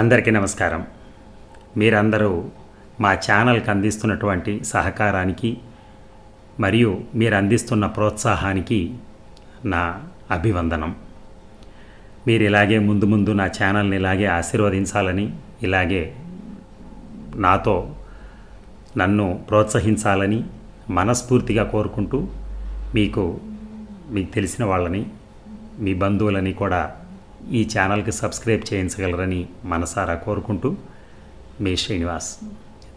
అందరికీ నమస్కారం మీరందరూ మా ఛానల్కి అందిస్తున్నటువంటి సహకారానికి మరియు మీరు అందిస్తున్న ప్రోత్సాహానికి నా అభివందనం మీరు ఇలాగే ముందు ముందు నా ఛానల్ని ఇలాగే ఆశీర్వదించాలని ఇలాగే నాతో నన్ను ప్రోత్సహించాలని మనస్ఫూర్తిగా కోరుకుంటూ మీకు మీకు తెలిసిన వాళ్ళని మీ బంధువులని కూడా ఈ ఛానల్కి సబ్స్క్రైబ్ చేయించగలరని మనసారా కోరుకుంటూ మీ Srinivas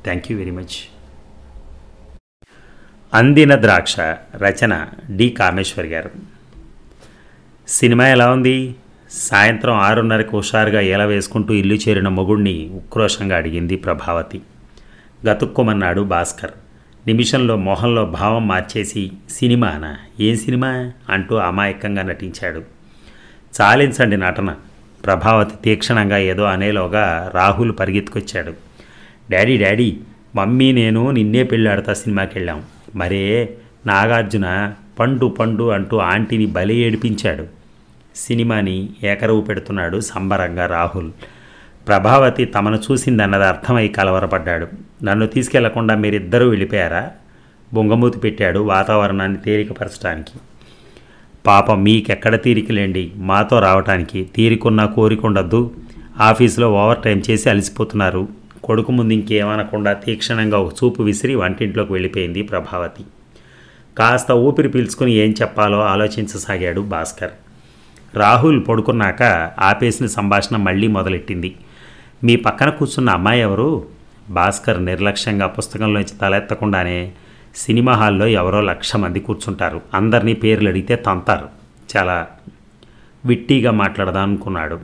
thank you very much అందిన ద్రాక్ష రచన డి కామేశ్వర్ గారు సినిమా ఎలా ఉంది సాయంత్రం ఆరున్నరకు హుషారుగా ఎలా వేసుకుంటూ ఇల్లు చేరిన మొగుడిని ఉక్రోషంగా అడిగింది ప్రభావతి గతుక్కోమన్నాడు భాస్కర్ నిమిషంలో మొహంలో భావం మార్చేసి సినిమానా ఏం సినిమా అంటూ అమాయకంగా నటించాడు చాలించండి నటన ప్రభావతి తీక్షణంగా ఏదో అనేలోగా రాహుల్ పరిగెత్తుకొచ్చాడు డాడీ డాడీ మమ్మీ నేను నిన్నే పెళ్ళాడుతా సినిమాకి వెళ్ళాం మరే నాగార్జున పండు పండు అంటూ ఆంటీని బలి ఏడిపించాడు సినిమాని ఏకరవు పెడుతున్నాడు సంబరంగా రాహుల్ ప్రభావతి తమను చూసిందన్నది అర్థమై కలవరపడ్డాడు నన్ను తీసుకెళ్లకుండా మీరిద్దరూ వెళ్ళిపోయారా బొంగమూతి పెట్టాడు వాతావరణాన్ని తేలికపరచడానికి పాపం మీకెక్కడ తీరికలేండి మాతో రావటానికి తీరికున్నా కోరికుండద్దు ఆఫీసులో ఓవర్ టైం చేసి అలసిపోతున్నారు కొడుకు ముందు ఇంకేమనకుండా తీక్షణంగా ఒక చూపు విసిరి వంటింట్లోకి వెళ్ళిపోయింది ప్రభావతి కాస్త ఊపిరి పీల్చుకుని ఏం చెప్పాలో ఆలోచించసాగాడు భాస్కర్ రాహుల్ పడుకున్నాక ఆపేసిన సంభాషణ మళ్ళీ మొదలెట్టింది మీ పక్కన కూర్చున్న అమ్మాయి ఎవరు భాస్కర్ నిర్లక్ష్యంగా పుస్తకంలోంచి తలెత్తకుండానే సినిమా హాల్లో ఎవరో లక్ష మంది కూర్చుంటారు అందరినీ పేర్లు అడిగితే తంతారు చాలా విట్టిగా మాట్లాడదాం అనుకున్నాడు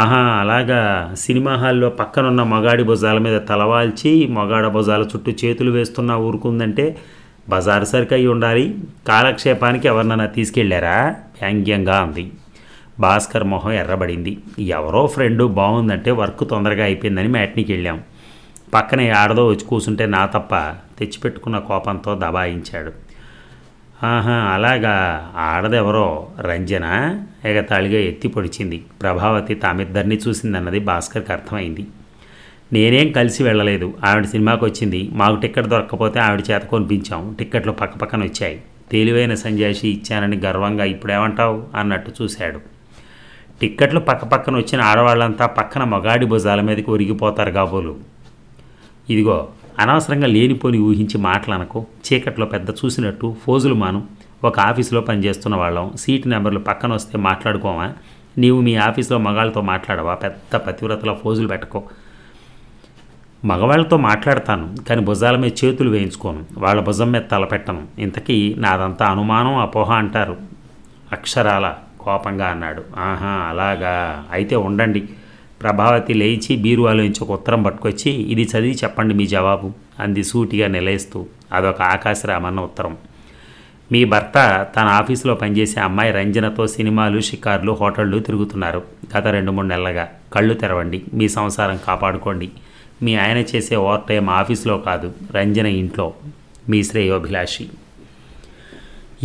ఆహా అలాగా సినిమా హాల్లో పక్కనున్న మగాడి భుజాల మీద తలవాల్చి మగాడ భుజాల చుట్టూ చేతులు వేస్తున్న ఊరుకుందంటే బజారు సరికయ్యి ఉండాలి కాలక్షేపానికి ఎవరినైనా తీసుకెళ్లారా వ్యాంగ్యంగా అంది భాస్కర్ మొహం ఎర్రబడింది ఎవరో ఫ్రెండ్ బాగుందంటే వర్క్ తొందరగా అయిపోయిందని మ్యాట్నికి వెళ్ళాం పక్కనే ఆడదో వచ్చి కూర్చుంటే నా తప్ప తెచ్చిపెట్టుకున్న కోపంతో దబాయించాడు ఆహా అలాగా ఆడదెవరో రంజన ఎగతాళిగా ఎత్తి పొడిచింది ప్రభావతి తామిద్దరిని చూసిందన్నది భాస్కర్కి అర్థమైంది నేనేం కలిసి వెళ్ళలేదు ఆవిడ సినిమాకి వచ్చింది మాకు టిక్కెట్ దొరక్కపోతే ఆవిడ చేత కొనిపించాం టిక్కెట్లు పక్కపక్కన వచ్చాయి తెలివైన సంజాషి ఇచ్చానని గర్వంగా ఇప్పుడేమంటావు అన్నట్టు చూశాడు టిక్కెట్లు పక్కపక్కన వచ్చిన ఆడవాళ్ళంతా పక్కన మగాడి భుజాల మీదకి ఒరిగిపోతారు కాబోలు ఇదిగో అనవసరంగా లేనిపోని ఊహించి మాట్లాడకు చీకట్లో పెద్ద చూసినట్టు ఫోజులు మాను ఒక ఆఫీసులో పనిచేస్తున్న వాళ్ళం సీట్ నెంబర్లు పక్కన వస్తే మాట్లాడుకోమా నీవు మీ ఆఫీస్లో మగాళ్ళతో మాట్లాడవా పెద్ద పతివ్రతలో ఫోజులు పెట్టకో మగవాళ్ళతో మాట్లాడతాను కానీ భుజాల మీద చేతులు వేయించుకోను వాళ్ళ భుజం మీద తలపెట్టను ఇంతకీ నాదంతా అనుమానం అపోహ అంటారు అక్షరాల కోపంగా అన్నాడు ఆహా అలాగా అయితే ఉండండి ప్రభావతి లేచి బీరువాలోంచి ఒక ఉత్తరం పట్టుకొచ్చి ఇది చదివి చెప్పండి మీ జవాబు అంది సూటిగా నిలయిస్తూ అదొక ఆకాశరామన్న ఉత్తరం మీ భర్త తన ఆఫీసులో పనిచేసే అమ్మాయి రంజనతో సినిమాలు షికార్లు హోటళ్ళు తిరుగుతున్నారు గత రెండు మూడు నెలలుగా కళ్ళు తెరవండి మీ సంసారం కాపాడుకోండి మీ ఆయన చేసే ఓవర్ టైం ఆఫీసులో కాదు రంజన ఇంట్లో మీ శ్రేయోభిలాషి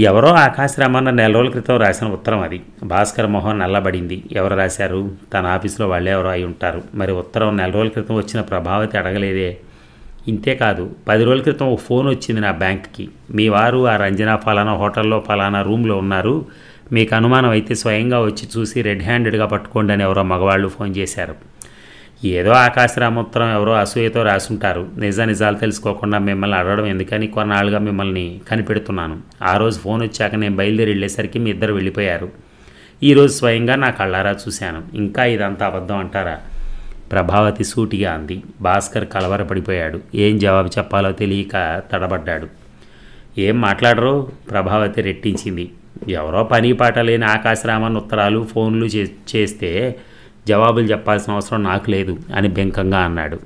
ఎవరో ఆకాశ రామన్న నెల రోజుల క్రితం రాసిన ఉత్తరం అది భాస్కర్ మోహన్ నల్లబడింది ఎవరు రాశారు తన ఆఫీసులో వాళ్ళే ఎవరో అయి ఉంటారు మరి ఉత్తరం నెల రోజుల క్రితం వచ్చిన ప్రభావతి అడగలేదే ఇంతే కాదు పది రోజుల క్రితం ఒక ఫోన్ వచ్చింది నా బ్యాంక్కి మీ వారు ఆ రంజనా ఫలానా హోటల్లో ఫలానా రూమ్లో ఉన్నారు మీకు అనుమానం అయితే స్వయంగా వచ్చి చూసి రెడ్ హ్యాండెడ్గా పట్టుకోండి అని ఎవరో మగవాళ్ళు ఫోన్ చేశారు ఏదో ఆకాశరామోత్తరం ఎవరో అసూయతో రాసుంటారు నిజా నిజాలు తెలుసుకోకుండా మిమ్మల్ని అడగడం ఎందుకని కొన్నాళ్ళుగా మిమ్మల్ని కనిపెడుతున్నాను ఆ రోజు ఫోన్ వచ్చాక నేను బయలుదేరి వెళ్ళేసరికి మీ ఇద్దరు వెళ్ళిపోయారు ఈరోజు స్వయంగా నా కళ్ళారా చూశాను ఇంకా ఇదంతా అబద్ధం అంటారా ప్రభావతి సూటిగా అంది భాస్కర్ కలవరపడిపోయాడు ఏం జవాబు చెప్పాలో తెలియక తడబడ్డాడు ఏం మాట్లాడరో ప్రభావతి రెట్టించింది ఎవరో పని పాట లేని ఆకాశరామన్ ఉత్తరాలు ఫోన్లు చేస్తే జవాబులు చెప్పాల్సిన అవసరం నాకు లేదు అని బెంకంగా అన్నాడు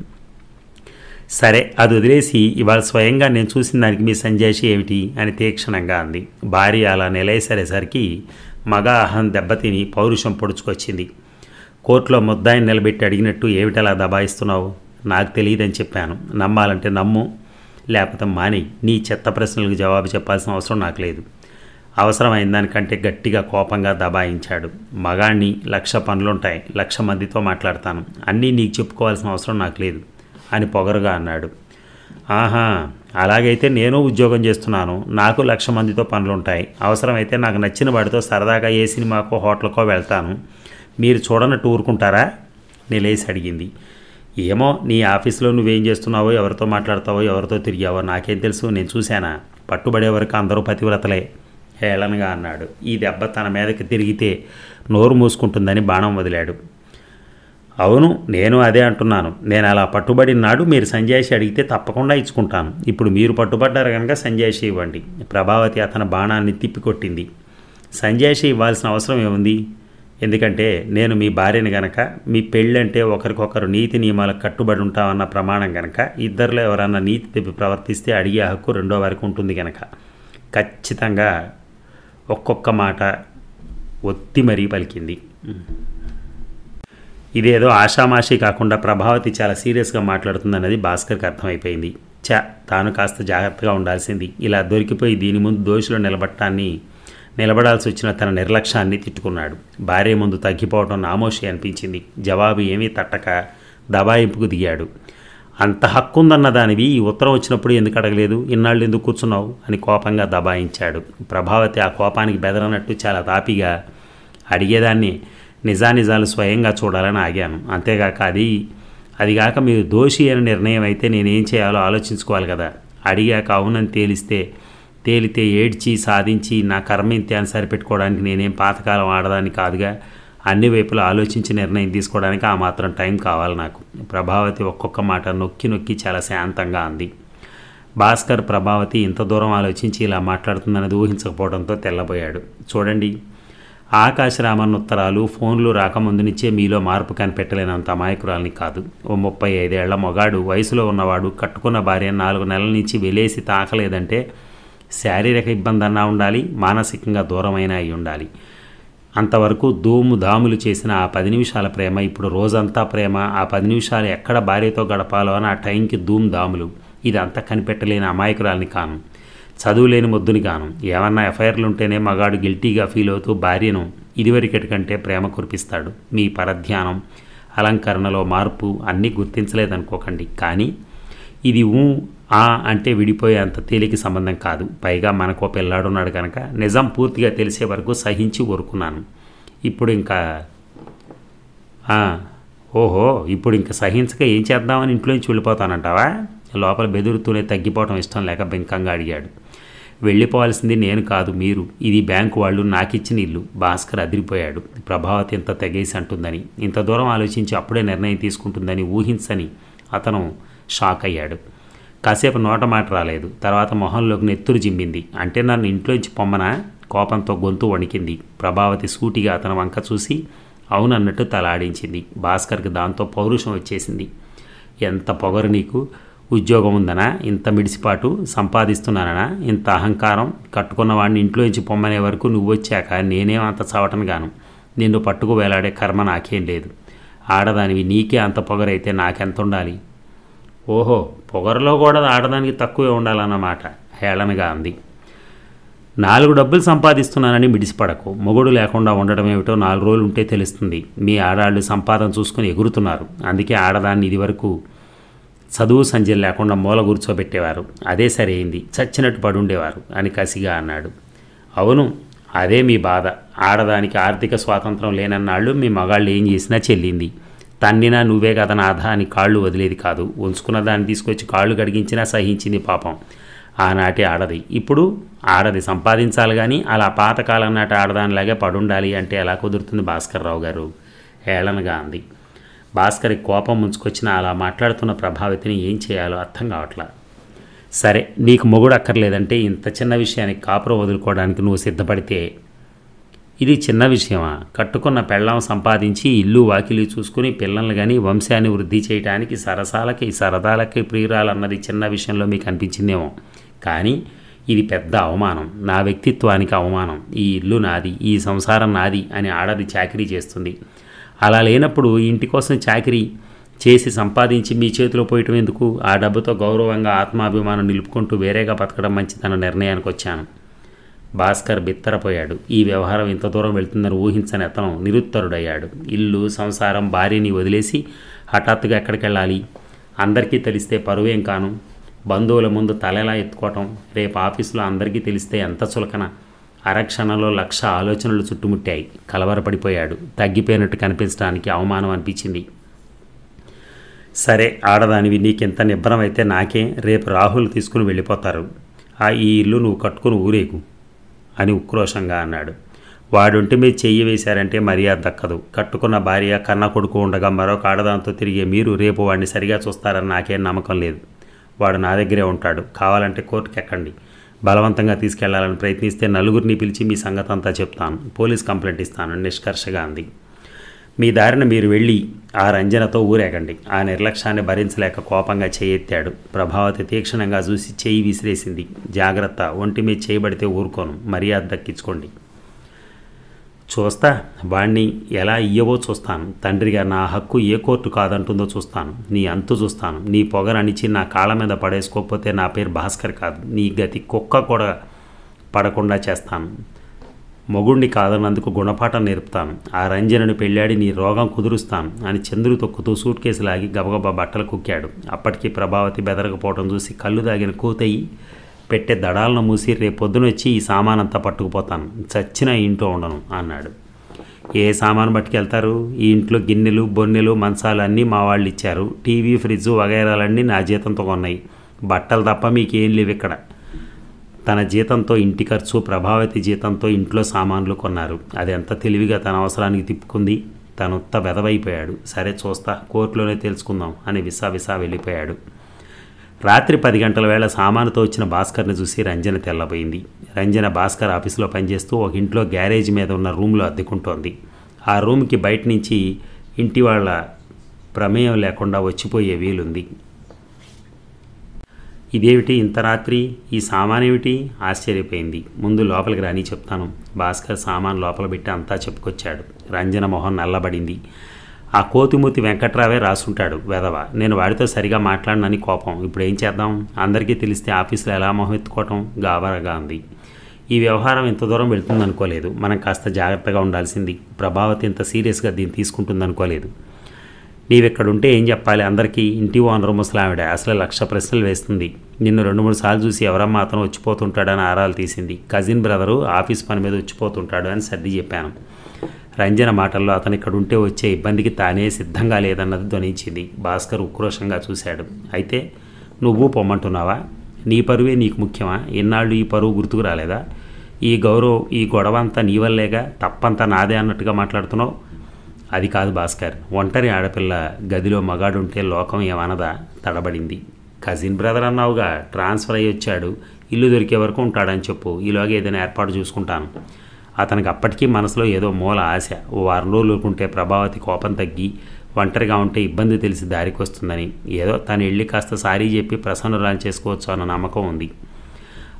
సరే అది వదిలేసి ఇవాళ స్వయంగా నేను చూసిన దానికి మీ సంజాయిషి ఏమిటి అని తీక్షణంగా అంది భార్య అలా నిలయసరేసరికి మగ అహం దెబ్బతిని పౌరుషం పొడుచుకొచ్చింది కోర్టులో ముద్దాయిని నిలబెట్టి అడిగినట్టు ఏమిటలా దబాయిస్తున్నావు నాకు తెలియదని చెప్పాను నమ్మాలంటే నమ్ము లేకపోతే మాని నీ చెత్త ప్రశ్నలకు జవాబు చెప్పాల్సిన అవసరం నాకు లేదు అవసరమైన దానికంటే గట్టిగా కోపంగా దబాయించాడు మగాణ్ణి లక్ష పనులుంటాయి లక్ష మందితో మాట్లాడతాను అన్నీ నీకు చెప్పుకోవాల్సిన అవసరం నాకు లేదు అని పొగరుగా అన్నాడు ఆహా అలాగైతే నేను ఉద్యోగం చేస్తున్నాను నాకు లక్ష మందితో పనులుంటాయి అవసరమైతే నాకు నచ్చిన వాడితో సరదాగా ఏ సినిమాకో హోటల్కో వెళ్తాను మీరు చూడని టూరుకుంటారా నిలేసి అడిగింది ఏమో నీ ఆఫీస్లో నువ్వేం చేస్తున్నావో ఎవరితో మాట్లాడతావో ఎవరితో తిరిగావో నాకేం తెలుసు నేను చూశానా పట్టుబడేవరకు అందరూ పతివ్రతలే హేళనగా అన్నాడు ఈ దెబ్బ తన మీదకి తిరిగితే నోరు మూసుకుంటుందని బాణం వదిలాడు అవును నేను అదే అంటున్నాను నేను అలా నాడు మీరు సంజాయిషి అడిగితే తప్పకుండా ఇచ్చుకుంటాను ఇప్పుడు మీరు పట్టుబడ్డారు కనుక సంజాయిషి ఇవ్వండి ప్రభావతి అతని బాణాన్ని తిప్పికొట్టింది సంజాయిషి ఇవ్వాల్సిన అవసరం ఏముంది ఎందుకంటే నేను మీ భార్యని గనక మీ పెళ్ళంటే ఒకరికొకరు నీతి నియమాలకు కట్టుబడి ఉంటామన్న ప్రమాణం గనక ఇద్దరిలో ఎవరన్నా నీతి తిప్పి ప్రవర్తిస్తే అడిగే హక్కు రెండో వారికి ఉంటుంది గనక ఖచ్చితంగా ఒక్కొక్క మాట ఒత్తి మరీ పలికింది ఇదేదో ఆషామాషి కాకుండా ప్రభావతి చాలా సీరియస్గా మాట్లాడుతుందన్నది భాస్కర్కి అర్థమైపోయింది చ తాను కాస్త జాగ్రత్తగా ఉండాల్సింది ఇలా దొరికిపోయి దీని ముందు దోషులు నిలబట్టాన్ని నిలబడాల్సి వచ్చిన తన నిర్లక్ష్యాన్ని తిట్టుకున్నాడు భార్య ముందు తగ్గిపోవడం నామోషి అనిపించింది జవాబు ఏమీ తట్టక దబాయింపుకు దిగాడు అంత హక్కు ఉందన్న దానివి ఈ ఉత్తరం వచ్చినప్పుడు ఎందుకు అడగలేదు ఇన్నాళ్ళు ఎందుకు కూర్చున్నావు అని కోపంగా దబాయించాడు ప్రభావతి ఆ కోపానికి బెదరనట్టు చాలా తాపిగా అడిగేదాన్ని నిజానిజాలు స్వయంగా చూడాలని ఆగాను అంతేగాక అది అదిగాక మీరు దోషి అని నిర్ణయం అయితే నేనేం చేయాలో ఆలోచించుకోవాలి కదా అడిగాక అవునని తేలిస్తే తేలితే ఏడ్చి సాధించి నా కర్మ ఇంతే అని సరిపెట్టుకోవడానికి నేనేం పాతకాలం ఆడదాన్ని కాదుగా అన్ని వైపులు ఆలోచించి నిర్ణయం తీసుకోవడానికి ఆ మాత్రం టైం కావాలి నాకు ప్రభావతి ఒక్కొక్క మాట నొక్కి నొక్కి చాలా శాంతంగా అంది భాస్కర్ ప్రభావతి ఇంత దూరం ఆలోచించి ఇలా మాట్లాడుతుందనేది ఊహించకపోవడంతో తెల్లబోయాడు చూడండి ఆకాశ రామన్ ఉత్తరాలు ఫోన్లు రాకముందు నుంచే మీలో మార్పు కనిపెట్టలేనంత అమాయకురాలని కాదు ఓ ముప్పై ఐదేళ్ల మొగాడు వయసులో ఉన్నవాడు కట్టుకున్న భార్య నాలుగు నెలల నుంచి వెలేసి తాకలేదంటే శారీరక ఇబ్బంది అన్నా ఉండాలి మానసికంగా దూరమైన అయి ఉండాలి అంతవరకు దూము దాములు చేసిన ఆ పది నిమిషాల ప్రేమ ఇప్పుడు రోజంతా ప్రేమ ఆ పది నిమిషాలు ఎక్కడ భార్యతో గడపాలో అని ఆ టైంకి దూమ్ దాములు అంతా కనిపెట్టలేని అమాయకురాలని కాను చదువులేని మొద్దుని కాను ఏమన్నా ఎఫ్ఐఆర్లు ఉంటేనే మగాడు గిల్టీగా ఫీల్ అవుతూ భార్యను ఇదివరికటి కంటే ప్రేమ కురిపిస్తాడు మీ పరధ్యానం అలంకరణలో మార్పు అన్నీ గుర్తించలేదనుకోకండి కానీ ఇది ఊ ఆ అంటే విడిపోయే అంత తేలిక సంబంధం కాదు పైగా మనకో పిల్లాడున్నాడు కనుక నిజం పూర్తిగా తెలిసే వరకు సహించి ఊరుకున్నాను ఇప్పుడు ఇంకా ఓహో ఇప్పుడు ఇంకా సహించక ఏం చేద్దామని ఇంట్లో నుంచి వెళ్ళిపోతానంటావా లోపల బెదురుతూనే తగ్గిపోవడం ఇష్టం లేక బెంకంగా అడిగాడు వెళ్ళిపోవాల్సింది నేను కాదు మీరు ఇది బ్యాంకు వాళ్ళు నాకిచ్చిన ఇల్లు భాస్కర్ అదిరిపోయాడు ప్రభావతి ఇంత తెగేసి అంటుందని ఇంత దూరం ఆలోచించి అప్పుడే నిర్ణయం తీసుకుంటుందని ఊహించని అతను షాక్ అయ్యాడు కాసేపు నోట మాట రాలేదు తర్వాత మొహంలోకి నెత్తురు జిమ్మింది అంటే నన్ను ఇంట్లోంచి పొమ్మన కోపంతో గొంతు వణికింది ప్రభావతి సూటిగా అతను వంక చూసి అవునన్నట్టు తలాడించింది భాస్కర్కి దాంతో పౌరుషం వచ్చేసింది ఎంత పొగరు నీకు ఉద్యోగం ఉందనా ఇంత మిడిసిపాటు సంపాదిస్తున్నానా ఇంత అహంకారం కట్టుకున్న వాడిని ఇంట్లోంచి పొమ్మనే వరకు నువ్వు వచ్చాక నేనేం అంత చవటను గాను నిన్ను పట్టుకు వేలాడే కర్మ నాకేం లేదు ఆడదానివి నీకే అంత పొగరైతే నాకెంత ఉండాలి ఓహో పొగరలో కూడా ఆడడానికి తక్కువే ఉండాలన్నమాట హేళనగా అంది నాలుగు డబ్బులు సంపాదిస్తున్నానని మిడిసిపడకు మొగుడు లేకుండా ఉండడం ఏమిటో నాలుగు రోజులు ఉంటే తెలుస్తుంది మీ ఆడాళ్ళు సంపాదన చూసుకుని ఎగురుతున్నారు అందుకే ఆడదాన్ని ఇదివరకు చదువు సంజయ్ లేకుండా మూల కూర్చోబెట్టేవారు అదే సరైంది చచ్చినట్టు పడుండేవారు అని కసిగా అన్నాడు అవును అదే మీ బాధ ఆడదానికి ఆర్థిక స్వాతంత్రం లేనన్నాళ్ళు మీ మగాళ్ళు ఏం చేసినా చెల్లింది తన్నినా నువ్వే కదా నాథ అని కాళ్ళు వదిలేది కాదు ఉంచుకున్న దాన్ని తీసుకొచ్చి కాళ్ళు కడిగించినా సహించింది పాపం ఆనాటి ఆడది ఇప్పుడు ఆడది సంపాదించాలి కానీ అలా పాతకాలం నాటి ఆడదానిలాగే పడుండాలి అంటే ఎలా కుదురుతుంది భాస్కర్రావు గారు హేళనగా అంది భాస్కరి కోపం ముంచుకొచ్చిన అలా మాట్లాడుతున్న ప్రభావితిని ఏం చేయాలో అర్థం కావట్లా సరే నీకు మొగుడు అక్కర్లేదంటే ఇంత చిన్న విషయానికి కాపురం వదులుకోవడానికి నువ్వు సిద్ధపడితే ఇది చిన్న విషయమా కట్టుకున్న పెళ్ళం సంపాదించి ఇల్లు వాకిలి చూసుకుని పిల్లల్ని కానీ వంశాన్ని వృద్ధి చేయడానికి సరసాలకి సరదాలకి ప్రియురాలన్నది చిన్న విషయంలో మీకు అనిపించిందేమో కానీ ఇది పెద్ద అవమానం నా వ్యక్తిత్వానికి అవమానం ఈ ఇల్లు నాది ఈ సంసారం నాది అని ఆడది చాకరీ చేస్తుంది అలా లేనప్పుడు ఇంటి కోసం చాకరీ చేసి సంపాదించి మీ చేతిలో పోయటం ఎందుకు ఆ డబ్బుతో గౌరవంగా ఆత్మాభిమానం నిలుపుకుంటూ వేరేగా బతకడం మంచిదన్న నిర్ణయానికి వచ్చాను భాస్కర్ బిత్తరపోయాడు ఈ వ్యవహారం ఇంత దూరం వెళ్తుందని ఊహించని అతను నిరుత్తరుడయ్యాడు ఇల్లు సంసారం భార్యని వదిలేసి హఠాత్తుగా ఎక్కడికి వెళ్ళాలి అందరికీ తెలిస్తే పరువేం కాను బంధువుల ముందు తలెలా ఎత్తుకోవటం రేపు ఆఫీసులో అందరికీ తెలిస్తే ఎంత చులకన అరక్షణలో లక్ష ఆలోచనలు చుట్టుముట్టాయి కలవరపడిపోయాడు తగ్గిపోయినట్టు కనిపించడానికి అవమానం అనిపించింది సరే ఆడదానివి నీకెంత అయితే నాకే రేపు రాహుల్ తీసుకుని వెళ్ళిపోతారు ఆ ఈ ఇల్లు నువ్వు కట్టుకుని ఊరేకు అని ఉక్రోషంగా అన్నాడు వాడుంటి మీద చెయ్యి వేశారంటే మర్యాద దక్కదు కట్టుకున్న భార్య కన్న కొడుకు ఉండగా మరొక ఆడదాంతో తిరిగే మీరు రేపు వాడిని సరిగా చూస్తారని నాకేం నమ్మకం లేదు వాడు నా దగ్గరే ఉంటాడు కావాలంటే కోర్టుకి ఎక్కండి బలవంతంగా తీసుకెళ్లాలని ప్రయత్నిస్తే నలుగురిని పిలిచి మీ సంగతంతా చెప్తాను పోలీస్ కంప్లైంట్ ఇస్తాను నిష్కర్షగా అంది మీ దారిన మీరు వెళ్ళి ఆ రంజనతో ఊరేగండి ఆ నిర్లక్ష్యాన్ని భరించలేక కోపంగా చేయెత్తాడు ప్రభావతి తీక్షణంగా చూసి చేయి విసిరేసింది జాగ్రత్త ఒంటి మీద చేయబడితే ఊరుకోను మర్యాద దక్కించుకోండి చూస్తా వాణ్ణి ఎలా ఇయ్యవో చూస్తాను తండ్రిగా నా హక్కు ఏ కోర్టు కాదంటుందో చూస్తాను నీ అంతు చూస్తాను నీ పొగరనిచ్చి నా కాళ్ళ మీద పడేసుకోకపోతే నా పేరు భాస్కర్ కాదు నీ గతి కుక్క కూడా పడకుండా చేస్తాను మొగుణ్ణి కాదన్నందుకు గుణపాఠం నేర్పుతాను ఆ రంజనను పెళ్ళాడి నీ రోగం కుదురుస్తాను అని చంద్రు తొక్కుతూ సూట్ కేసు లాగి గబగబా బట్టలు కుక్కాడు అప్పటికీ ప్రభావతి బెదరకపోవడం చూసి కళ్ళు దాగిన కూతయి పెట్టే దడాలను మూసి రేపొద్దునొచ్చి ఈ సామానంతా పట్టుకుపోతాను చచ్చిన ఇంట్లో ఉండను అన్నాడు ఏ సామాను పట్టుకెళ్తారు ఈ ఇంట్లో గిన్నెలు బొన్నెలు మంచాలు అన్నీ మా వాళ్ళు ఇచ్చారు టీవీ ఫ్రిడ్జ్ వగైరాలన్నీ నా జీతంతో కొన్నాయి బట్టలు తప్ప మీకేం లేవు ఇక్కడ తన జీతంతో ఇంటి ఖర్చు ప్రభావతి జీతంతో ఇంట్లో సామాన్లు కొన్నారు అది ఎంత తెలివిగా తన అవసరానికి తిప్పుకుంది తనొత్త బెదవైపోయాడు సరే చూస్తా కోర్టులోనే తెలుసుకుందాం అని విసా విసా వెళ్ళిపోయాడు రాత్రి పది గంటల వేళ సామానుతో వచ్చిన భాస్కర్ని చూసి రంజన తెల్లబోయింది రంజన భాస్కర్ ఆఫీసులో పనిచేస్తూ ఒక ఇంట్లో గ్యారేజ్ మీద ఉన్న రూమ్లో అద్దెకుంటోంది ఆ రూమ్కి బయట నుంచి ఇంటి వాళ్ళ ప్రమేయం లేకుండా వచ్చిపోయే వీలుంది ఇదేమిటి ఇంత రాత్రి ఈ సామానేమిటి ఆశ్చర్యపోయింది ముందు లోపలికి రాని చెప్తాను భాస్కర్ సామాన్ లోపల పెట్టి అంతా చెప్పుకొచ్చాడు రంజన మొహం నల్లబడింది ఆ కోతిమూర్తి వెంకట్రావే రాసుంటాడు వెధవ నేను వాడితో సరిగా మాట్లాడనని కోపం ఇప్పుడు ఏం చేద్దాం అందరికీ తెలిస్తే ఆఫీసులో ఎలా మొహం ఎత్తుకోవటం గాబరగా ఉంది ఈ వ్యవహారం ఇంత దూరం వెళుతుందనుకోలేదు మనం కాస్త జాగ్రత్తగా ఉండాల్సింది ప్రభావతి ఇంత సీరియస్గా దీన్ని తీసుకుంటుందనుకోలేదు ఉంటే ఏం చెప్పాలి అందరికీ ఇంటి ఓనర్ ముసలావిడ అసలు లక్ష ప్రశ్నలు వేస్తుంది నిన్ను రెండు మూడు సార్లు చూసి ఎవరమ్మా అతను వచ్చిపోతుంటాడని ఆరాలు తీసింది కజిన్ బ్రదరు ఆఫీస్ పని మీద వచ్చిపోతుంటాడు అని సర్ది చెప్పాను రంజన మాటల్లో అతను ఇక్కడ ఉంటే వచ్చే ఇబ్బందికి తానే సిద్ధంగా లేదన్నది ధ్వనించింది భాస్కర్ ఉక్రోషంగా చూశాడు అయితే నువ్వు పొమ్మంటున్నావా నీ పరువే నీకు ముఖ్యమా ఇన్నాళ్ళు ఈ పరువు గుర్తుకు రాలేదా ఈ గౌరవం ఈ గొడవ అంతా నీ వల్లేగా తప్పంతా నాదే అన్నట్టుగా మాట్లాడుతున్నావు అది కాదు భాస్కర్ ఒంటరి ఆడపిల్ల గదిలో మగాడుంటే లోకం ఏమనదా తడబడింది కజిన్ బ్రదర్ అన్నావుగా ట్రాన్స్ఫర్ అయ్యి వచ్చాడు ఇల్లు దొరికే వరకు ఉంటాడని చెప్పు ఈలోగా ఏదైనా ఏర్పాటు చూసుకుంటాను అతనికి అప్పటికీ మనసులో ఏదో మూల ఆశ ఓ వారం రోజులుకుంటే ప్రభావతి కోపం తగ్గి ఒంటరిగా ఉంటే ఇబ్బంది తెలిసి దారికి వస్తుందని ఏదో తను వెళ్ళి కాస్త సారీ చెప్పి ప్రసన్నరాలు చేసుకోవచ్చు అన్న నమ్మకం ఉంది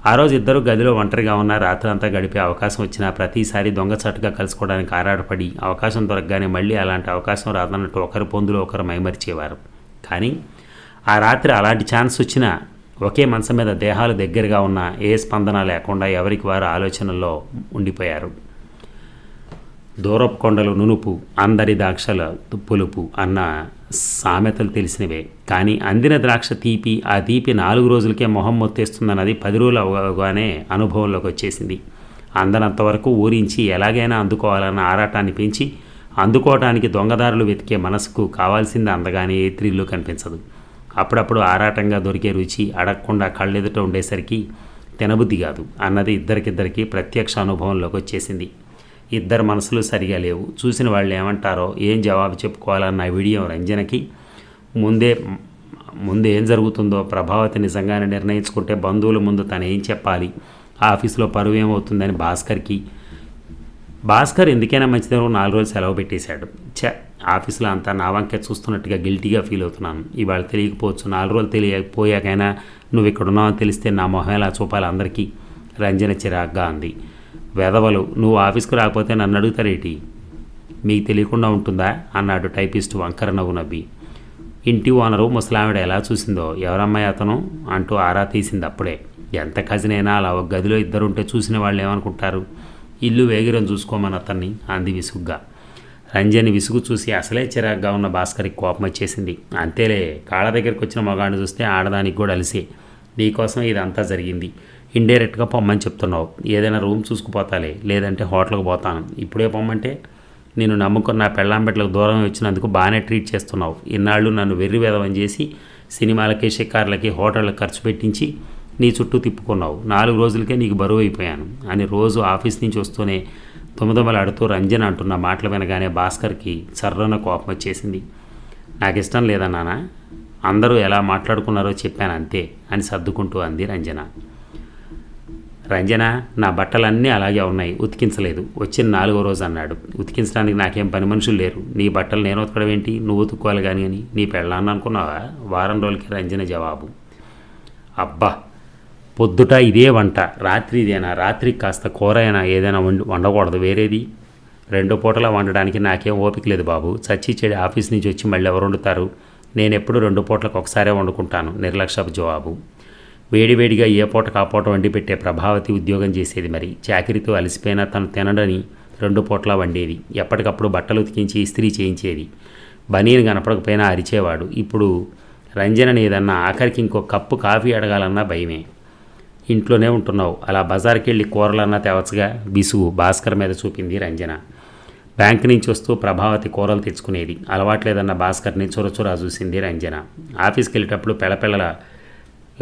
ఆ రోజు ఇద్దరు గదిలో ఒంటరిగా ఉన్న రాత్రంతా గడిపే అవకాశం వచ్చినా ప్రతిసారి చట్టుగా కలుసుకోవడానికి ఆరాటపడి అవకాశం దొరకగానే మళ్ళీ అలాంటి అవకాశం రాదన్నట్టు ఒకరి పొందులో ఒకరు మైమరిచేవారు కానీ ఆ రాత్రి అలాంటి ఛాన్స్ వచ్చినా ఒకే మనసు మీద దేహాలు దగ్గరగా ఉన్న ఏ స్పందన లేకుండా ఎవరికి వారు ఆలోచనల్లో ఉండిపోయారు దూరపు కొండలు నునుపు అందరి దాక్షల పులుపు అన్న సామెతలు తెలిసినవే కానీ అందిన ద్రాక్ష తీపి ఆ తీపి నాలుగు రోజులకే మొహం మొత్తేస్తుందన్నది పది రోజులు అవగానే అనుభవంలోకి వచ్చేసింది అందనంతవరకు ఊరించి ఎలాగైనా అందుకోవాలన్న ఆరాటాన్ని పెంచి అందుకోవటానికి దొంగదారులు వెతికే మనసుకు కావాల్సింది అందగానే ఏ త్రిల్లు కనిపించదు అప్పుడప్పుడు ఆరాటంగా దొరికే రుచి అడగకుండా కళ్ళెదుట ఉండేసరికి తినబుద్ధి కాదు అన్నది ఇద్దరికిద్దరికీ ప్రత్యక్ష అనుభవంలోకి వచ్చేసింది ఇద్దరు మనసులు సరిగా లేవు చూసిన వాళ్ళు ఏమంటారో ఏం జవాబు చెప్పుకోవాలన్న వీడియో రంజనకి ముందే ముందు ఏం జరుగుతుందో ప్రభావతి నిజంగానే నిర్ణయించుకుంటే బంధువుల ముందు తను ఏం చెప్పాలి ఆఫీస్లో పరువు ఏమవుతుందని భాస్కర్కి భాస్కర్ ఎందుకైనా మంచిదేమో నాలుగు రోజులు సెలవు పెట్టేశాడు చ ఆఫీస్లో అంతా నా వంకే చూస్తున్నట్టుగా గిల్టీగా ఫీల్ అవుతున్నాను ఇవాళ తెలియకపోవచ్చు నాలుగు రోజులు తెలియకపోయాకైనా నువ్వు ఇక్కడ ఉన్నావని తెలిస్తే నా మొహం ఎలా చూపాలి అందరికీ రంజన చిరాగ్గా అంది వెధవలు నువ్వు ఆఫీస్కు రాకపోతే నన్ను అడుగుతారేటి మీకు తెలియకుండా ఉంటుందా అన్నాడు టైపిస్ట్ వంకర నవ్వు నవ్వి ఇంటి ఓనరు ముసలామిడ ఎలా చూసిందో ఎవరమ్మాయి అతను అంటూ ఆరా తీసింది అప్పుడే ఎంత కజినైనా అలా ఒక గదిలో ఇద్దరుంటే చూసిన వాళ్ళు ఏమనుకుంటారు ఇల్లు వేగిరం చూసుకోమని అతన్ని అంది విసుగ్గా రంజని విసుగు చూసి అసలే చిరాగ్గా ఉన్న భాస్కర్కి కోపం వచ్చేసింది అంతేలే కాళ్ళ దగ్గరికి వచ్చిన మగాడిని చూస్తే ఆడదానికి కూడా అలిసే నీకోసం ఇదంతా జరిగింది ఇండైరెక్ట్గా పొమ్మని చెప్తున్నావు ఏదైనా రూమ్ చూసుకుపోతాలి లేదంటే హోటల్కి పోతాను ఇప్పుడే పొమ్మంటే నేను నమ్ముకున్న నా పెళ్ళాంబెట్లకు దూరం వచ్చినందుకు బాగానే ట్రీట్ చేస్తున్నావు ఇన్నాళ్ళు నన్ను వెర్రి వేదవం చేసి సినిమాలకి షికార్లకి హోటళ్ళకి ఖర్చు పెట్టించి నీ చుట్టూ తిప్పుకున్నావు నాలుగు రోజులకే నీకు బరువు అయిపోయాను అని రోజు ఆఫీస్ నుంచి వస్తూనే ఆడుతూ రంజన్ అంటున్న మాటలు వినగానే భాస్కర్కి చర్రన కోపం వచ్చేసింది నాకు ఇష్టం లేదన్నానా అందరూ ఎలా మాట్లాడుకున్నారో చెప్పాను అంతే అని సర్దుకుంటూ అంది రంజన రంజన నా బట్టలన్నీ అలాగే ఉన్నాయి ఉతికించలేదు వచ్చిన నాలుగో రోజు అన్నాడు ఉతికించడానికి నాకేం పని మనుషులు లేరు నీ బట్టలు నేను ఉతకడం ఏంటి నువ్వు ఉతుక్కోవాలి కానీ అని నీ పెళ్ళాన్న అనుకున్నావా వారం రోజులకి రంజన జవాబు అబ్బా పొద్దుట ఇదే వంట రాత్రి ఇదేనా రాత్రి కాస్త కూర అయినా ఏదైనా వండి వండకూడదు వేరేది రెండు పూటలా వండడానికి నాకేం ఓపిక లేదు బాబు చచ్చి చెడి ఆఫీస్ నుంచి వచ్చి మళ్ళీ ఎవరు వండుతారు నేను ఎప్పుడు రెండు పూటలకు ఒకసారే వండుకుంటాను నిర్లక్ష్యపు జవాబు వేడివేడిగా ఏ పూట కాపోట వండి పెట్టే ప్రభావతి ఉద్యోగం చేసేది మరి చాకిరితో అలసిపోయినా తను తినడని రెండు పూటలా వండేది ఎప్పటికప్పుడు బట్టలు ఉతికించి ఇస్త్రీ చేయించేది బనీని కనపడకపోయినా అరిచేవాడు ఇప్పుడు రంజనని ఏదన్నా ఆఖరికి ఇంకో కప్పు కాఫీ అడగాలన్నా భయమే ఇంట్లోనే ఉంటున్నావు అలా బజార్కి వెళ్ళి కూరలన్నా తేవచ్చుగా బిసువు భాస్కర్ మీద చూపింది రంజన బ్యాంక్ నుంచి వస్తూ ప్రభావతి కూరలు తెచ్చుకునేది అలవాట్లేదన్న భాస్కర్ని చొరచొరా చూసింది రంజన ఆఫీస్కి వెళ్ళేటప్పుడు పిల్లపిల్లల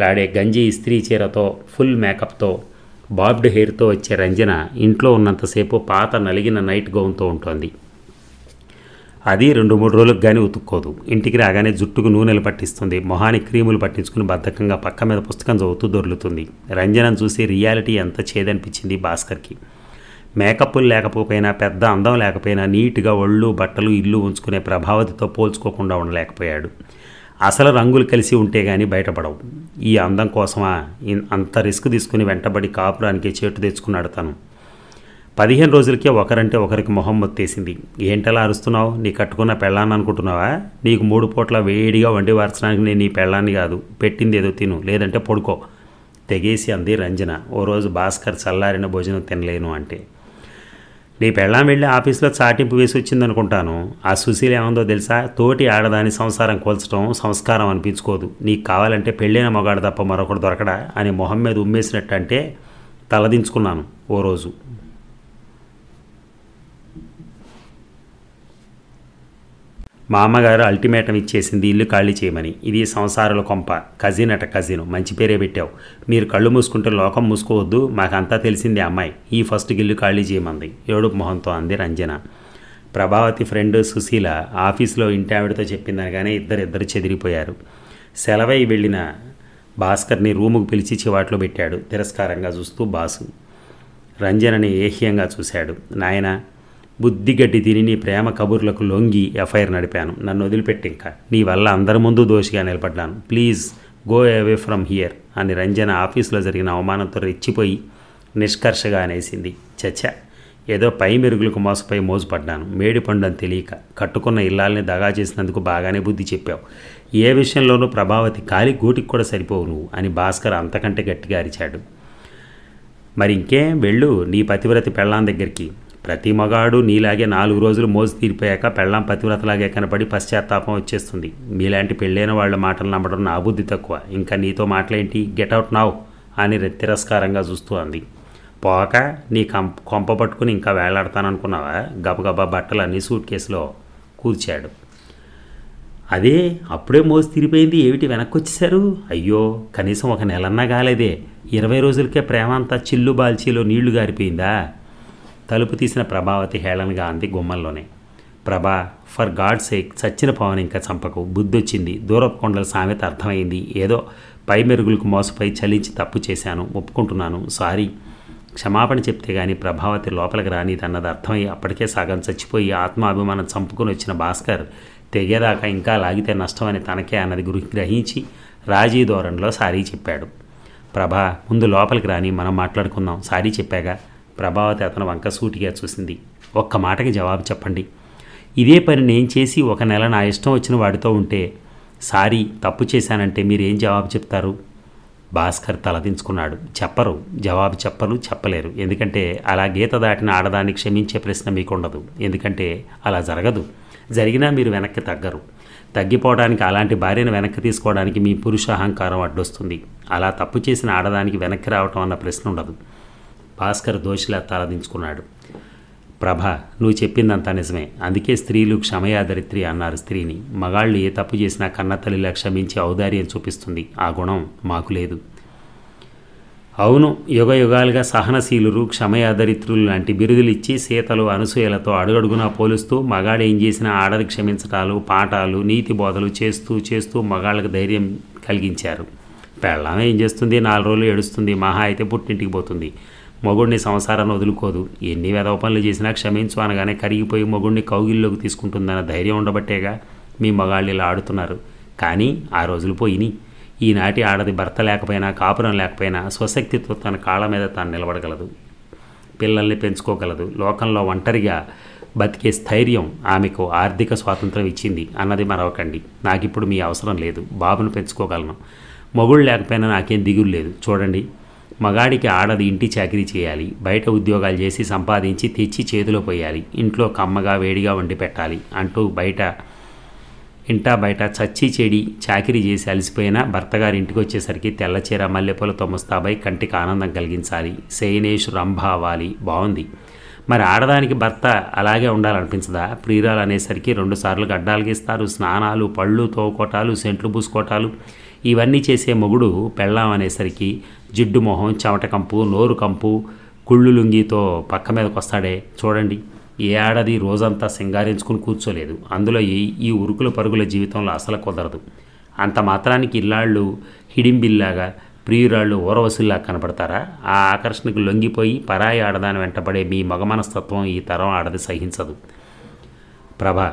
లాడే గంజి ఇస్త్రీ చీరతో ఫుల్ మేకప్తో బాబ్డ్ హెయిర్తో వచ్చే రంజన ఇంట్లో ఉన్నంతసేపు పాత నలిగిన నైట్ గౌన్తో ఉంటోంది అది రెండు మూడు రోజులకు కానీ ఉతుక్కోదు ఇంటికి రాగానే జుట్టుకు నూనెలు పట్టిస్తుంది మొహానికి క్రీములు పట్టించుకుని బద్ధకంగా పక్క మీద పుస్తకం చదువుతూ దొర్లుతుంది రంజనం చూసి రియాలిటీ ఎంత చేదనిపించింది భాస్కర్కి మేకప్లు లేకపోయినా పెద్ద అందం లేకపోయినా నీట్గా ఒళ్ళు బట్టలు ఇల్లు ఉంచుకునే ప్రభావతితో పోల్చుకోకుండా ఉండలేకపోయాడు అసలు రంగులు కలిసి ఉంటే కానీ బయటపడవు ఈ అందం కోసమా అంత రిస్క్ తీసుకుని వెంటబడి కాపురానికి చేటు తెచ్చుకున్నాడు తను పదిహేను రోజులకే ఒకరంటే ఒకరికి మొహం మొత్తేసింది ఏంటలా అరుస్తున్నావు నీ కట్టుకున్న పెళ్ళాన్ని అనుకుంటున్నావా నీకు మూడు పూట్ల వేడిగా వండి వార్చడానికి నేను నీ పెళ్ళాన్ని కాదు పెట్టింది ఏదో తిను లేదంటే పడుకో తెగేసి అంది రంజన ఓ రోజు భాస్కర్ చల్లారిన భోజనం తినలేను అంటే నీ పెళ్ళాం వెళ్ళి ఆఫీస్లో చాటింపు వేసి వచ్చిందనుకుంటాను ఆ సుశీల ఏమందో తెలుసా తోటి ఆడదాని సంసారం కోల్చడం సంస్కారం అనిపించుకోదు నీకు కావాలంటే పెళ్ళైన మగాడు తప్ప మరొకడు దొరకడా అని మొహం మీద ఉమ్మేసినట్టు అంటే తలదించుకున్నాను ఓ రోజు మా అమ్మగారు అల్టిమేటం ఇచ్చేసింది ఇల్లు ఖాళీ చేయమని ఇది సంసారాల కొంప కజిన్ అట కజిన్ మంచి పేరే పెట్టావు మీరు కళ్ళు మూసుకుంటే లోకం మూసుకోవద్దు మాకంతా తెలిసింది అమ్మాయి ఈ ఫస్ట్ ఇల్లు ఖాళీ చేయమంది ఏడుపు మొహంతో అంది రంజన ప్రభావతి ఫ్రెండ్ సుశీల ఆఫీస్లో ఇంటి ఆవిడతో చెప్పిందనగానే ఇద్దరిద్దరు చెదిరిపోయారు సెలవై వెళ్ళిన భాస్కర్ని రూముకు పిలిచి చివాట్లో పెట్టాడు తిరస్కారంగా చూస్తూ బాసు రంజనని ఏహ్యంగా చూశాడు నాయన బుద్ధిగడ్డి తిని నీ ప్రేమ కబుర్లకు లొంగి ఎఫ్ఐఆర్ నడిపాను నన్ను వదిలిపెట్టి ఇంకా నీ వల్ల అందరి ముందు దోషిగా నిలబడ్డాను please go away from here అని రంజన ఆఫీసులో జరిగిన అవమానంతో రెచ్చిపోయి నిష్కర్షగా అనేసింది చచ్చ ఏదో పై మెరుగులకు మోసపై మోసపడ్డాను మేడి పండుని తెలియక కట్టుకున్న ఇల్లాలని దగా చేసినందుకు బాగానే బుద్ధి చెప్పావు ఏ విషయంలోనూ ప్రభావతి కాలి గూటికి కూడా సరిపోవు నువ్వు అని భాస్కర్ అంతకంటే గట్టిగా అరిచాడు మరి ఇంకేం వెళ్ళు నీ పతివ్రతి పెళ్ళాం దగ్గరికి ప్రతి మగాడు నీలాగే నాలుగు రోజులు మోజు తీరిపోయాక పెళ్ళం పతివ్రతలాగే కనపడి పశ్చాత్తాపం వచ్చేస్తుంది మీలాంటి పెళ్ళైన వాళ్ళ మాటలు నమ్మడం నా బుద్ధి తక్కువ ఇంకా నీతో మాటలేంటి గెట్అవుట్ నావ్ అని తిరస్కారంగా చూస్తూ అంది పోక నీ కం కొంప పట్టుకుని ఇంకా వేలాడతాననుకున్నావా గబగబా బట్టలన్నీ సూట్ కేసులో కూర్చాడు అదే అప్పుడే మోసి తీరిపోయింది ఏమిటి వెనక్కి వచ్చేసారు అయ్యో కనీసం ఒక నెలన్నా కాలేదే ఇరవై రోజులకే ప్రేమ అంతా చిల్లు బాల్చీలో నీళ్లు గారిపోయిందా తలుపు తీసిన ప్రభావతి హేళనగా అంది గుమ్మంలోనే ప్రభా ఫర్ గాడ్ సేక్ చచ్చిన పవన్ ఇంకా చంపకు బుద్ధొచ్చింది దూరపు కొండల సామెత అర్థమైంది ఏదో పై మెరుగులకు మోసపై చలించి తప్పు చేశాను ఒప్పుకుంటున్నాను సారీ క్షమాపణ చెప్తే గాని ప్రభావతి లోపలికి రానిదన్నది అర్థమై అప్పటికే సగం చచ్చిపోయి ఆత్మాభిమానం చంపుకుని వచ్చిన భాస్కర్ తెగేదాకా ఇంకా లాగితే నష్టమని తనకే అన్నది గ్రహించి రాజీ ధోరణిలో సారీ చెప్పాడు ప్రభా ముందు లోపలికి రాని మనం మాట్లాడుకుందాం సారీ చెప్పాగా ప్రభావతి అతను వంకసూటిగా చూసింది ఒక్క మాటకి జవాబు చెప్పండి ఇదే పని నేను చేసి ఒక నెల నా ఇష్టం వచ్చిన వాడితో ఉంటే సారీ తప్పు చేశానంటే మీరేం జవాబు చెప్తారు భాస్కర్ తలదించుకున్నాడు చెప్పరు జవాబు చెప్పరు చెప్పలేరు ఎందుకంటే అలా గీత దాటిన ఆడదాన్ని క్షమించే ప్రశ్న మీకుండదు ఎందుకంటే అలా జరగదు జరిగినా మీరు వెనక్కి తగ్గరు తగ్గిపోవడానికి అలాంటి భార్యను వెనక్కి తీసుకోవడానికి మీ పురుష అహంకారం అడ్డొస్తుంది అలా తప్పు చేసిన ఆడదానికి వెనక్కి రావటం అన్న ప్రశ్న ఉండదు భాస్కర్ దోషిలా తలదించుకున్నాడు ప్రభ నువ్వు చెప్పిందంతా నిజమే అందుకే స్త్రీలు క్షమయాదరిత్రి అన్నారు స్త్రీని మగాళ్ళు ఏ తప్పు చేసినా కన్నతల్లిలా క్షమించి ఔదార్యం చూపిస్తుంది ఆ గుణం మాకు లేదు అవును యుగ యుగాలుగా సహనశీలురు క్షమయాదరిత్రులు లాంటి బిరుదులు ఇచ్చి సీతలు అనసూయలతో అడుగడుగునా పోలుస్తూ ఏం చేసినా ఆడది క్షమించటాలు పాఠాలు నీతి బోధలు చేస్తూ చేస్తూ మగాళ్ళకు ధైర్యం కలిగించారు పెళ్ళామే ఏం చేస్తుంది నాలుగు రోజులు ఏడుస్తుంది మహా అయితే పుట్టింటికి పోతుంది మొగుడిని సంసారాన్ని వదులుకోదు ఎన్ని వెధవ పనులు చేసినా క్షమించు అనగానే కరిగిపోయి మొగుడిని కౌగిల్లోకి తీసుకుంటుందన్న ధైర్యం ఉండబట్టేగా మీ మగాళ్ళు ఇలా ఆడుతున్నారు కానీ ఆ రోజులు పోయిని ఈనాటి ఆడది భర్త లేకపోయినా కాపురం లేకపోయినా స్వశక్తితో తన కాళ్ళ మీద తాను నిలబడగలదు పిల్లల్ని పెంచుకోగలదు లోకంలో ఒంటరిగా బతికే స్థైర్యం ఆమెకు ఆర్థిక స్వాతంత్రం ఇచ్చింది అన్నది మరవకండి నాకిప్పుడు మీ అవసరం లేదు బాబును పెంచుకోగలను మొగుడు లేకపోయినా నాకేం దిగులు లేదు చూడండి మగాడికి ఆడది ఇంటి చాకరీ చేయాలి బయట ఉద్యోగాలు చేసి సంపాదించి తెచ్చి చేతిలో పోయాలి ఇంట్లో కమ్మగా వేడిగా వండి పెట్టాలి అంటూ బయట ఇంటా బయట చచ్చి చెడి చాకరీ చేసి భర్త భర్తగారి ఇంటికి వచ్చేసరికి తెల్లచీర మల్లెపూలతో ముస్తాబై కంటికి ఆనందం కలిగించాలి శయనేష్ రంభ అవ్వాలి బాగుంది మరి ఆడదానికి భర్త అలాగే ఉండాలనిపించదా ప్రియురాలు అనేసరికి రెండుసార్లు గీస్తారు స్నానాలు పళ్ళు తోకోటాలు సెంట్లు పూసుకోటాలు ఇవన్నీ చేసే మొగుడు పెళ్ళాం అనేసరికి జిడ్డు మొహం చెమట కంపు నోరు కంపు కుళ్ళు లుంగితో పక్క మీదకి వస్తాడే చూడండి ఈ ఏడాది రోజంతా సింగారించుకుని కూర్చోలేదు అందులో ఈ ఈ ఉరుకుల పరుగుల జీవితంలో అసలు కుదరదు అంత మాత్రానికి ఇల్లాళ్ళు హిడింబిల్లాగా ప్రియురాళ్ళు ఓరవసుల్లా కనపడతారా ఆ ఆకర్షణకు లొంగిపోయి పరాయి ఆడదాని వెంటబడే మీ మగమనస్తత్వం ఈ తరం ఆడది సహించదు ప్రభా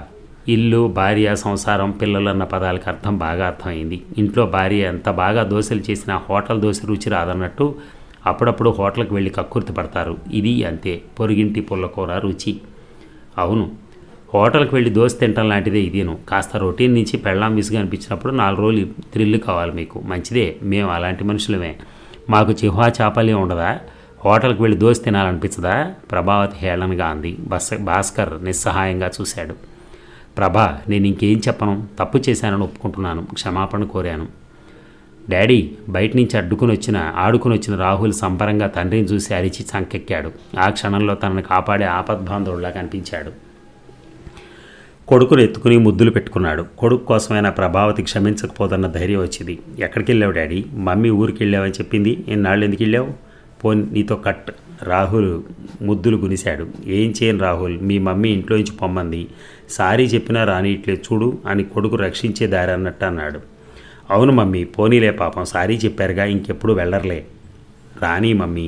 ఇల్లు భార్య సంసారం పిల్లలు అన్న పదాలకు అర్థం బాగా అర్థమైంది ఇంట్లో భార్య ఎంత బాగా దోశలు చేసినా హోటల్ దోశ రుచి రాదన్నట్టు అప్పుడప్పుడు హోటల్కి వెళ్ళి కక్కుర్తి పడతారు ఇది అంతే పొరుగింటి పుల్లకూర రుచి అవును హోటల్కి వెళ్ళి దోశ తింటాం లాంటిదే ఇదేను కాస్త రొటీన్ నుంచి పెళ్ళాం విసుగు అనిపించినప్పుడు నాలుగు రోజులు థ్రిల్ కావాలి మీకు మంచిదే మేము అలాంటి మనుషులమే మాకు చిహ్వా చాపలే ఉండదా హోటల్కి వెళ్ళి దోశ తినాలనిపించదా ప్రభావతి హేళనగా అంది బస్ భాస్కర్ నిస్సహాయంగా చూశాడు ప్రభా నేను ఇంకేం చెప్పను తప్పు చేశానని ఒప్పుకుంటున్నాను క్షమాపణ కోరాను డాడీ బయట నుంచి అడ్డుకుని వచ్చిన ఆడుకుని వచ్చిన రాహుల్ సంబరంగా తండ్రిని చూసి అరిచి సంకెక్కాడు ఆ క్షణంలో తనను కాపాడే ఆపద్బాంధవుడిలా కనిపించాడు కొడుకును ఎత్తుకుని ముద్దులు పెట్టుకున్నాడు కొడుకు కోసమైనా ప్రభావతి క్షమించకపోతున్న ధైర్యం వచ్చింది ఎక్కడికి వెళ్ళావు డాడీ మమ్మీ ఊరికి వెళ్ళావని చెప్పింది ఎన్నాళ్ళు ఎందుకు వెళ్ళావు పోన్ నీతో కట్ రాహుల్ ముద్దులు గునిశాడు ఏం చేయను రాహుల్ మీ మమ్మీ ఇంట్లో నుంచి పొమ్మంది సారీ చెప్పినా రానియట్లేదు చూడు అని కొడుకు రక్షించే దారి అన్నట్టు అన్నాడు అవును మమ్మీ పోనీలే పాపం సారీ చెప్పారుగా ఇంకెప్పుడు వెళ్ళర్లే రాని మమ్మీ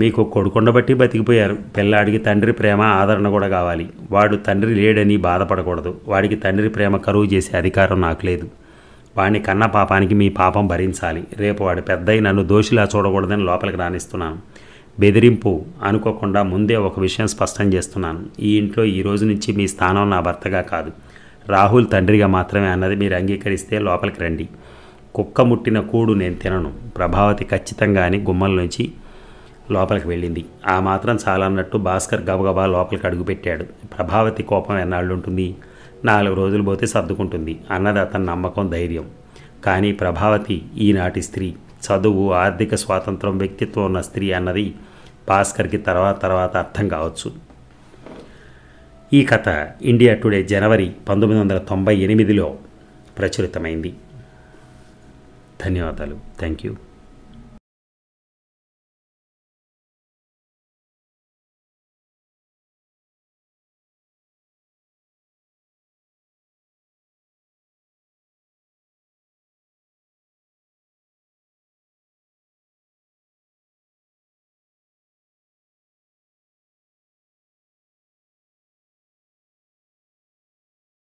మీకు కొడుకుండబట్టి బతికిపోయారు పిల్లాడికి తండ్రి ప్రేమ ఆదరణ కూడా కావాలి వాడు తండ్రి లేడని బాధపడకూడదు వాడికి తండ్రి ప్రేమ కరువు చేసే అధికారం నాకు లేదు వాడిని కన్న పాపానికి మీ పాపం భరించాలి రేపు వాడు పెద్దయి నన్ను దోషిలా చూడకూడదని లోపలికి రాణిస్తున్నాను బెదిరింపు అనుకోకుండా ముందే ఒక విషయం స్పష్టం చేస్తున్నాను ఈ ఇంట్లో ఈ రోజు నుంచి మీ స్థానం నా భర్తగా కాదు రాహుల్ తండ్రిగా మాత్రమే అన్నది మీరు అంగీకరిస్తే లోపలికి రండి కుక్క ముట్టిన కూడు నేను తినను ప్రభావతి ఖచ్చితంగా అని గుమ్మల నుంచి లోపలికి వెళ్ళింది ఆ మాత్రం చాలన్నట్టు భాస్కర్ గబగబా లోపలికి అడుగుపెట్టాడు ప్రభావతి కోపం ఎన్నాళ్ళు ఉంటుంది నాలుగు రోజులు పోతే సర్దుకుంటుంది అన్నది అతని నమ్మకం ధైర్యం కానీ ప్రభావతి ఈనాటి స్త్రీ చదువు ఆర్థిక స్వాతంత్రం వ్యక్తిత్వం ఉన్న స్త్రీ అన్నది భాస్కర్కి తర్వాత తర్వాత అర్థం కావచ్చు ఈ కథ ఇండియా టుడే జనవరి పంతొమ్మిది వందల తొంభై ఎనిమిదిలో ప్రచురితమైంది ధన్యవాదాలు థ్యాంక్ యూ